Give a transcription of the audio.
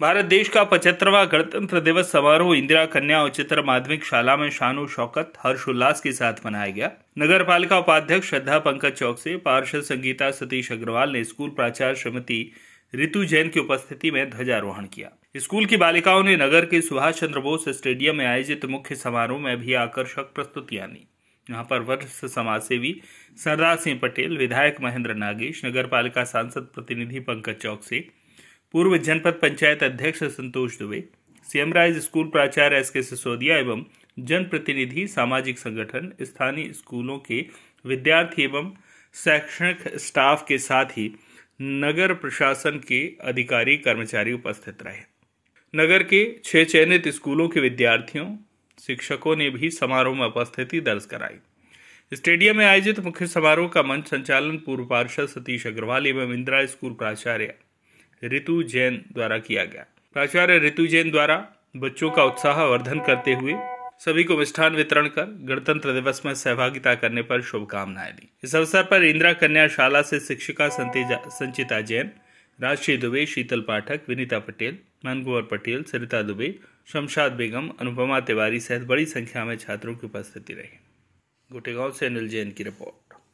भारत देश का पचहत्तरवा गणतंत्र दिवस समारोह इंदिरा कन्या उच्चतर माध्यमिक शाला में शान शौकत हर्षोल्लास के साथ मनाया गया नगर पालिका उपाध्यक्ष श्रद्धा पंकज चौक से पार्षद संगीता सतीश अग्रवाल ने स्कूल प्राचार्य श्रीमती ऋतु जैन की उपस्थिति में ध्वजारोहण किया स्कूल की बालिकाओं ने नगर के सुभाष चंद्र बोस स्टेडियम में आयोजित मुख्य समारोह में भी आकर्षक प्रस्तुतियां दी यहाँ पर वरिष्ठ समाज सेवी सरदार सिंह पटेल विधायक महेंद्र नागेश नगर पालिका सांसद प्रतिनिधि पंकज चौक से पूर्व जनपद पंचायत अध्यक्ष संतोष दुबे राइज स्कूल प्राचार्य एस के सिसोदिया एवं जनप्रतिनिधि सामाजिक संगठन स्थानीय स्कूलों के विद्यार्थी एवं शैक्षणिक स्टाफ के साथ ही नगर प्रशासन के अधिकारी कर्मचारी उपस्थित रहे नगर के छह चयनित स्कूलों के विद्यार्थियों शिक्षकों ने भी समारोह में उपस्थिति दर्ज कराई स्टेडियम में आयोजित मुख्य समारोह का मंच संचालन पूर्व पार्षद सतीश अग्रवाल एवं इंदिरा स्कूल प्राचार्य ऋतु जैन द्वारा किया गया प्राचार्य ऋतु जैन द्वारा बच्चों का उत्साह वर्धन करते हुए सभी को मिष्ठान वितरण कर गणतंत्र दिवस में सहभागिता करने पर शुभकामनाएं दी इस अवसर पर इंदिरा कन्या शाला से शिक्षिका संचिता जैन राजश्री दुबे शीतल पाठक विनीता पटेल मनकुंवर पटेल सरिता दुबे शमशाद बेगम अनुपमा तिवारी सहित बड़ी संख्या में छात्रों की उपस्थिति रही गुटेगांव से अनिल जैन की रिपोर्ट